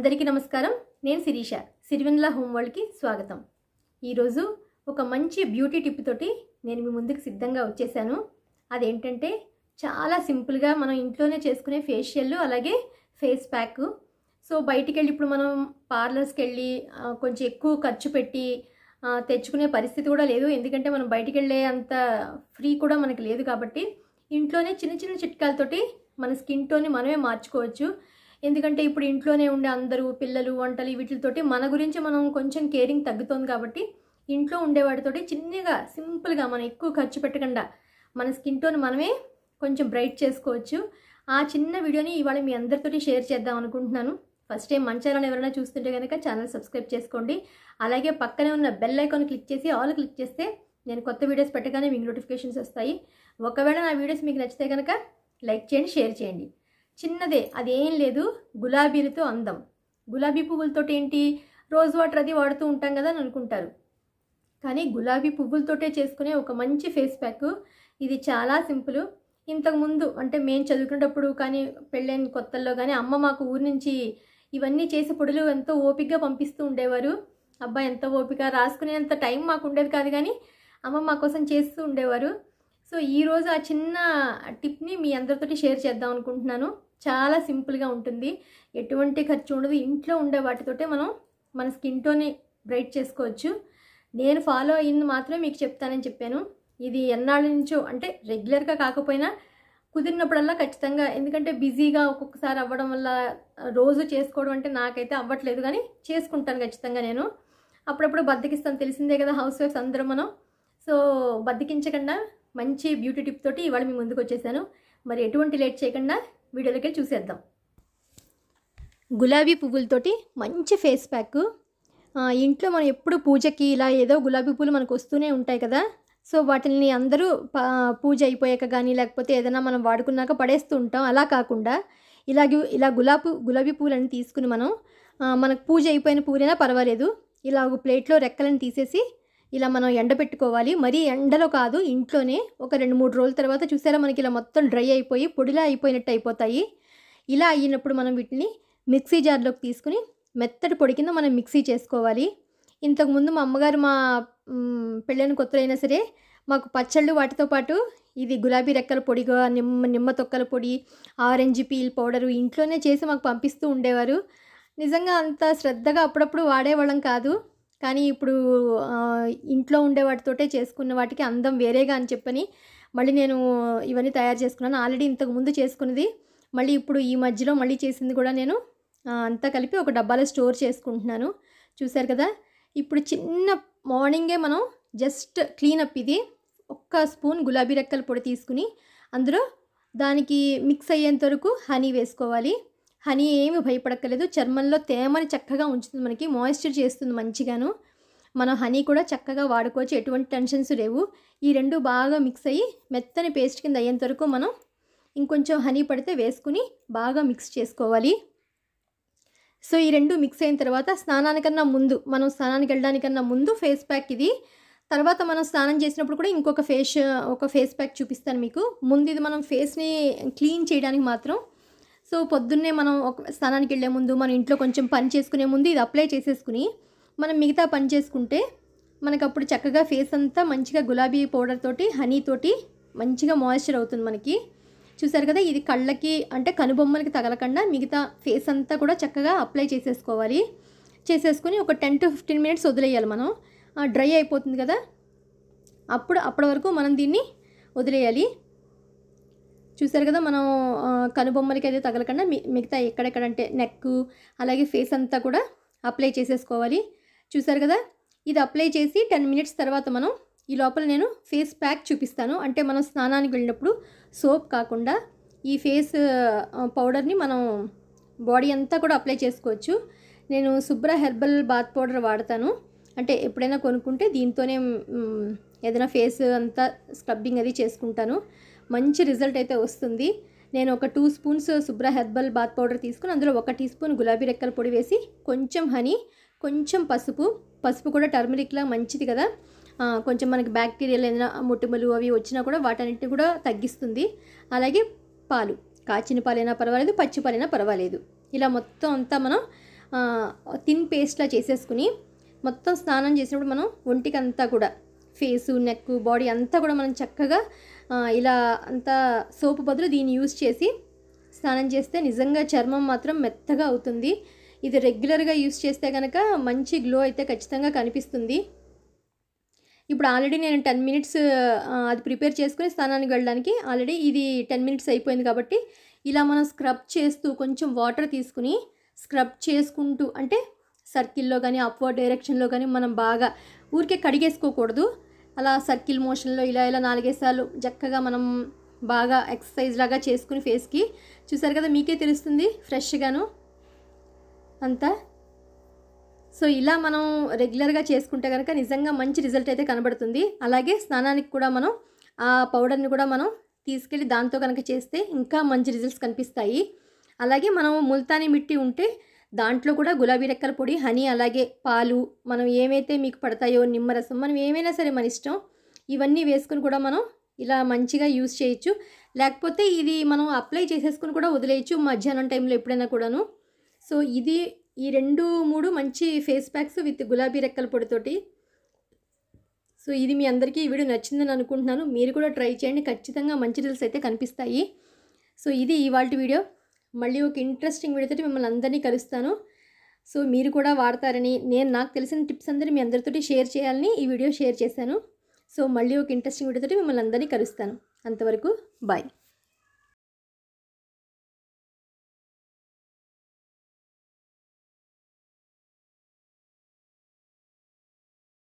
అందరికీ నమస్కారం నేను శిరీష సిరివెన్ల హోమ్ వరల్డ్కి స్వాగతం ఈరోజు ఒక మంచి బ్యూటీ టిప్ తోటి నేను మీ ముందుకు సిద్ధంగా వచ్చేసాను అదేంటంటే చాలా సింపుల్గా మనం ఇంట్లోనే చేసుకునే ఫేషియల్ అలాగే ఫేస్ ప్యాక్ సో బయటికి వెళ్ళి ఇప్పుడు మనం పార్లర్స్కి వెళ్ళి కొంచెం ఎక్కువ ఖర్చు పెట్టి తెచ్చుకునే పరిస్థితి కూడా లేదు ఎందుకంటే మనం బయటికి వెళ్ళే అంత ఫ్రీ కూడా మనకి లేదు కాబట్టి ఇంట్లోనే చిన్న చిన్న చిట్కాలతోటి మన స్కిన్ టోన్ని మనమే మార్చుకోవచ్చు ఎందుకంటే ఇప్పుడు ఇంట్లోనే ఉండే అందరూ పిల్లలు వంటలు వీటితోటి మన గురించి మనం కొంచెం కేరింగ్ తగ్గుతోంది కాబట్టి ఇంట్లో ఉండేవాటితోటి చిన్నగా సింపుల్గా మనం ఎక్కువ ఖర్చు పెట్టకుండా మన స్కిన్ టోన్ మనమే కొంచెం బ్రైట్ చేసుకోవచ్చు ఆ చిన్న వీడియోని ఇవాళ మీ అందరితోటి షేర్ చేద్దాం అనుకుంటున్నాను ఫస్ట్ టైం మంచాలను ఎవరైనా చూస్తుంటే కనుక ఛానల్ సబ్స్క్రైబ్ చేసుకోండి అలాగే పక్కనే ఉన్న బెల్ ఐకాన్ క్లిక్ చేసి ఆల్ క్లిక్ చేస్తే నేను కొత్త వీడియోస్ పెట్టగానే మీకు నోటిఫికేషన్స్ వస్తాయి ఒకవేళ నా వీడియోస్ మీకు నచ్చితే కనుక లైక్ చేయండి షేర్ చేయండి చిన్నదే అదేం లేదు గులాబీలతో అందం గులాబీ పువ్వులతో ఏంటి రోజ్ వాటర్ అది వాడుతూ ఉంటాం కదా అని అనుకుంటారు కానీ గులాబీ పువ్వులతోటే చేసుకునే ఒక మంచి ఫేస్ ప్యాక్ ఇది చాలా సింపుల్ ఇంతకుముందు అంటే మేము చదువుకునేటప్పుడు కానీ పెళ్ళైన కొత్తల్లో కానీ అమ్మ మాకు ఊరి నుంచి ఇవన్నీ చేసే పొడులు ఎంతో ఓపికగా పంపిస్తూ ఉండేవారు అబ్బా ఎంత ఓపిక రాసుకునేంత టైం మాకు ఉండేది కాదు కానీ అమ్మ మా కోసం చేస్తూ ఉండేవారు సో ఈరోజు ఆ చిన్న టిప్ని మీ అందరితోటి షేర్ చేద్దాం అనుకుంటున్నాను చాలా సింపుల్గా ఉంటుంది ఎటువంటి ఖర్చు ఉండదు ఇంట్లో ఉండే వాటితోటే మనం మన స్కిన్ టోన్ బ్రైట్ చేసుకోవచ్చు నేను ఫాలో అయ్యింది మాత్రమే మీకు చెప్తానని చెప్పాను ఇది ఎన్నాళ్ళ నుంచో అంటే రెగ్యులర్గా కాకపోయినా కుదిరినప్పుడల్లా ఖచ్చితంగా ఎందుకంటే బిజీగా ఒక్కొక్కసారి అవ్వడం వల్ల రోజు చేసుకోవడం అంటే నాకైతే అవ్వట్లేదు కానీ చేసుకుంటాను ఖచ్చితంగా నేను అప్పుడప్పుడు బద్దకిస్తాను తెలిసిందే కదా హౌస్ వైఫ్స్ అందరం మనం సో బద్దకించకుండా మంచి బ్యూటీ టిప్ తోటి ఇవాళ మీ ముందుకు వచ్చేసాను మరి ఎటువంటి లేట్ చేయకుండా వీడియోలోకి చూసేద్దాం గులాబీ పువ్వులతోటి మంచి ఫేస్ ప్యాక్ ఇంట్లో మనం ఎప్పుడు పూజకి ఇలా ఏదో గులాబీ పూలు మనకు వస్తూనే ఉంటాయి కదా సో వాటిని అందరూ పూజ అయిపోయాక కానీ లేకపోతే ఏదైనా మనం వాడుకున్నాక పడేస్తూ ఉంటాం అలా కాకుండా ఇలాగే ఇలా గులాబీ గులాబీ పూలని తీసుకుని మనం మనకు పూజ అయిపోయిన పూలైనా పర్వాలేదు ఇలా ఒక ప్లేట్లో రెక్కలను తీసేసి ఇలా మనం ఎండబెట్టుకోవాలి మరీ ఎండలో కాదు ఇంట్లోనే ఒక రెండు మూడు రోజుల తర్వాత చూసారా మనకి ఇలా మొత్తం డ్రై అయిపోయి పొడిలా అయిపోయినట్టు అయిపోతాయి ఇలా అయినప్పుడు మనం వీటిని మిక్సీ జార్లోకి తీసుకుని మెత్తటి పొడి కింద మనం మిక్సీ చేసుకోవాలి ఇంతకుముందు మా అమ్మగారు మా పెళ్ళని కొత్తలైనా సరే మాకు పచ్చళ్ళు వాటితో పాటు ఇది గులాబీ రెక్కల పొడిగా నిమ్మ నిమ్మ తొక్కల పొడి ఆరెంజ్ పీల్ పౌడరు ఇంట్లోనే చేసి మాకు పంపిస్తూ ఉండేవారు నిజంగా అంత శ్రద్ధగా అప్పుడప్పుడు వాడేవాళ్ళం కాదు కానీ ఇప్పుడు ఇంట్లో ఉండే వాటితోటే చేసుకున్న వాటికి అందం వేరేగా అని చెప్పని మళ్ళీ నేను ఇవన్నీ తయారు చేసుకున్నాను ఆల్రెడీ ఇంతకు ముందు చేసుకున్నది మళ్ళీ ఇప్పుడు ఈ మధ్యలో మళ్ళీ చేసింది కూడా నేను అంతా కలిపి ఒక డబ్బాలో స్టోర్ చేసుకుంటున్నాను చూశారు కదా ఇప్పుడు చిన్న మార్నింగే మనం జస్ట్ క్లీనప్ ఇది ఒక్క స్పూన్ గులాబీ రెక్కల పొడి తీసుకుని అందులో దానికి మిక్స్ అయ్యేంత వరకు హనీ వేసుకోవాలి హనీ ఏమి భయపడక్కర్లేదు చర్మంలో తేమని చక్కగా ఉంచుతుంది మనకి మాయిశ్చర్ చేస్తుంది మంచిగాను మనం హనీ కూడా చక్కగా వాడుకోవచ్చు ఎటువంటి టెన్షన్స్ లేవు ఈ రెండు బాగా మిక్స్ అయ్యి మెత్తని పేస్ట్ కింద అయ్యేంత వరకు మనం ఇంకొంచెం హనీ పడితే వేసుకుని బాగా మిక్స్ చేసుకోవాలి సో ఈ రెండు మిక్స్ అయిన తర్వాత స్నానానికన్నా ముందు మనం స్నానానికి వెళ్ళడానికన్నా ముందు ఫేస్ ప్యాక్ ఇది తర్వాత మనం స్నానం చేసినప్పుడు కూడా ఇంకొక ఫేస్ ఒక ఫేస్ ప్యాక్ చూపిస్తాను మీకు ముందు ఇది మనం ఫేస్ని క్లీన్ చేయడానికి మాత్రం సో పొద్దున్నే మనం ఒక స్థానానికి వెళ్ళే ముందు మన ఇంట్లో కొంచెం పని చేసుకునే ముందు ఇది అప్లై చేసేసుకుని మనం మిగతా పని చేసుకుంటే మనకు అప్పుడు చక్కగా ఫేస్ అంతా మంచిగా గులాబీ పౌడర్ తోటి హనీ తోటి మంచిగా మాయిశ్చర్ అవుతుంది మనకి చూసారు కదా ఇది కళ్ళకి అంటే కనుబొమ్మలకి తగలకుండా మిగతా ఫేస్ అంతా కూడా చక్కగా అప్లై చేసేసుకోవాలి చేసేసుకుని ఒక టెన్ టు ఫిఫ్టీన్ మినిట్స్ వదిలేయాలి మనం డ్రై అయిపోతుంది కదా అప్పుడు అప్పటి వరకు మనం దీన్ని వదిలేయాలి చూసారు కదా మనం కనుబొమ్మలకి అయితే తగలకుండా మిగతా ఎక్కడెక్కడ అంటే నెక్ అలాగే ఫేస్ అంతా కూడా అప్లై చేసేసుకోవాలి చూసారు కదా ఇది అప్లై చేసి టెన్ మినిట్స్ తర్వాత మనం ఈ లోపల నేను ఫేస్ ప్యాక్ చూపిస్తాను అంటే మనం స్నానానికి వెళ్ళినప్పుడు సోప్ కాకుండా ఈ ఫేస్ పౌడర్ని మనం బాడీ అంతా కూడా అప్లై చేసుకోవచ్చు నేను శుభ్ర హెర్బల్ బాత్ పౌడర్ వాడతాను అంటే ఎప్పుడైనా కొనుక్కుంటే దీంతోనే ఏదైనా ఫేస్ అంతా స్క్రబ్బింగ్ అది చేసుకుంటాను మంచి రిజల్ట్ అయితే వస్తుంది నేను ఒక టూ స్పూన్స్ శుభ్ర హెర్బల్ బాత్ పౌడర్ తీసుకుని అందులో ఒక టీ స్పూన్ గులాబీ రెక్కల పొడి వేసి కొంచెం హనీ కొంచెం పసుపు పసుపు కూడా టర్మరిక్లా మంచిది కదా కొంచెం మనకి బ్యాక్టీరియల్ ఏదైనా ముట్టుమలు అవి వచ్చినా కూడా వాటన్నిటిని కూడా తగ్గిస్తుంది అలాగే పాలు కాచిన పాలైనా పర్వాలేదు పచ్చి పాలైనా పర్వాలేదు ఇలా మొత్తం అంతా మనం థిన్ పేస్ట్లా చేసేసుకుని మొత్తం స్నానం చేసినప్పుడు మనం ఒంటికి అంతా కూడా ఫేసు నెక్ బాడీ అంతా కూడా మనం చక్కగా ఇలా అంత సోపు బదులు దీన్ని యూజ్ చేసి స్నానం చేస్తే నిజంగా చర్మం మాత్రం మెత్తగా అవుతుంది ఇది రెగ్యులర్గా యూజ్ చేస్తే కనుక మంచి గ్లో అయితే ఖచ్చితంగా కనిపిస్తుంది ఇప్పుడు ఆల్రెడీ నేను టెన్ మినిట్స్ అది ప్రిపేర్ చేసుకుని స్నానానికి వెళ్ళడానికి ఆల్రెడీ ఇది టెన్ మినిట్స్ అయిపోయింది కాబట్టి ఇలా మనం స్క్రబ్ చేస్తూ కొంచెం వాటర్ తీసుకుని స్క్రబ్ చేసుకుంటూ అంటే సర్కిల్లో కానీ అప్వర్డ్ డైరెక్షన్లో కానీ మనం బాగా ఊరికే కడిగేసుకోకూడదు అలా సర్కిల్ మోషన్లో ఇలా ఇలా నాలుగేసార్లు చక్కగా మనం బాగా ఎక్సర్సైజ్ లాగా చేసుకుని ఫేస్కి చూసారు కదా మీకే తెలుస్తుంది ఫ్రెష్గాను అంతా సో ఇలా మనం రెగ్యులర్గా చేసుకుంటే కనుక నిజంగా మంచి రిజల్ట్ అయితే కనబడుతుంది అలాగే స్నానానికి కూడా మనం ఆ పౌడర్ని కూడా మనం తీసుకెళ్ళి దాంతో కనుక చేస్తే ఇంకా మంచి రిజల్ట్స్ కనిపిస్తాయి అలాగే మనం ముల్తానీ మిట్టి ఉంటే దాంట్లో కూడా గులాబీ రెక్కల పొడి హనీ అలాగే పాలు మనం ఏమైతే మీకు పడతాయో నిమ్మరసం మనం ఏమైనా సరే మన ఇష్టం ఇవన్నీ వేసుకుని కూడా మనం ఇలా మంచిగా యూస్ చేయొచ్చు లేకపోతే ఇది మనం అప్లై చేసేసుకుని కూడా వదిలేయచ్చు మధ్యాహ్నం టైంలో ఎప్పుడైనా కూడాను సో ఇది ఈ రెండు మూడు మంచి ఫేస్ ప్యాక్స్ విత్ గులాబీ రెక్కల పొడితోటి సో ఇది మీ అందరికీ ఈ వీడియో నచ్చిందని అనుకుంటున్నాను మీరు కూడా ట్రై చేయండి ఖచ్చితంగా మంచి రిల్స్ అయితే కనిపిస్తాయి సో ఇది ఇవాళ వీడియో మళ్ళీ ఒక ఇంట్రెస్టింగ్ వీడియోతో మిమ్మల్ని అందరినీ కలుస్తాను సో మీరు కూడా వాడతారని నేను నాకు తెలిసిన టిప్స్ అందరూ మీ అందరితోటి షేర్ చేయాలని ఈ వీడియో షేర్ చేశాను సో మళ్ళీ ఒక ఇంట్రెస్టింగ్ వీడియోతో మిమ్మల్ని అందరినీ కలుస్తాను అంతవరకు బాయ్